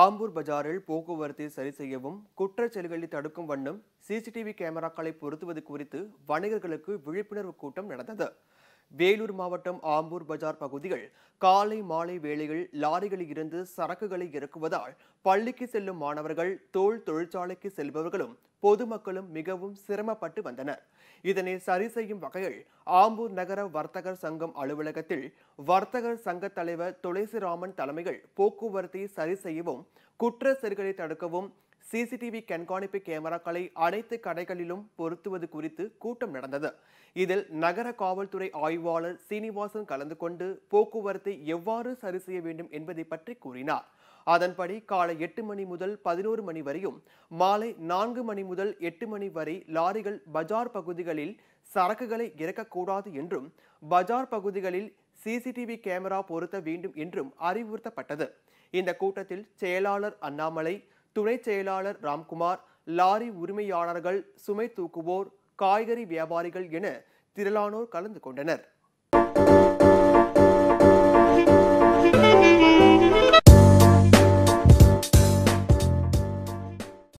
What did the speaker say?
ஆம்பூர் பஜாரில் போக்குவரத்தை சரி செய்யவும் குற்றச்செயல்களை தடுக்கும் வண்ணம் சிசிடிவி கேமராக்களை பொருத்துவது குறித்து வணிகர்களுக்கு விழிப்புணர்வு கூட்டம் நடந்தது வேலூர் மாவட்டம் ஆம்பூர் பஜார் பகுதியில் காலை மாலை வேளையில் லாரிகளில் இருந்து சரக்குகளை இறக்குவதால் பள்ளிக்கு செல்லும் மாணவர்கள் தோல் தொழிற்சாலைக்கு செல்பவர்களும் பொதுமக்களும் மிகவும் சிரமப்பட்டு வந்தனர் இதனை சரி செய்யும் வகையில் ஆம்பூர் நகர வர்த்தகர் சங்கம் அலுவலகத்தில் வர்த்தகர் சங்க தலைவர் துளசிராமன் தலைமையில் போக்குவரத்தை சரி செய்யவும் குற்ற செயல்களை தடுக்கவும் சிசிடிவி கண்காணிப்பு கேமராக்களை அனைத்து கடைகளிலும் பொருத்துவது குறித்து கூட்டம் நடந்தது இதில் நகர காவல்துறை ஆய்வாளர் சீனிவாசன் கலந்து கொண்டு போக்குவரத்தை எவ்வாறு சரி செய்ய வேண்டும் என்பதை பற்றி கூறினார் அதன்படி காலை எட்டு மணி முதல் பதினோரு மணி வரையும் மாலை நான்கு மணி முதல் எட்டு மணி வரை லாரிகள் பஜார் பகுதிகளில் சரக்குகளை இறக்கக்கூடாது என்றும் பஜார் பகுதிகளில் சிசிடிவி கேமரா பொருத்த வேண்டும் என்றும் அறிவுறுத்தப்பட்டது இந்த கூட்டத்தில் செயலாளர் அண்ணாமலை துணை செயலாளர் ராம்குமார் லாரி உரிமையாளர்கள் சுமை தூக்குவோர் காய்கறி வியாபாரிகள் என திரளானோர் கலந்து கொண்டனர்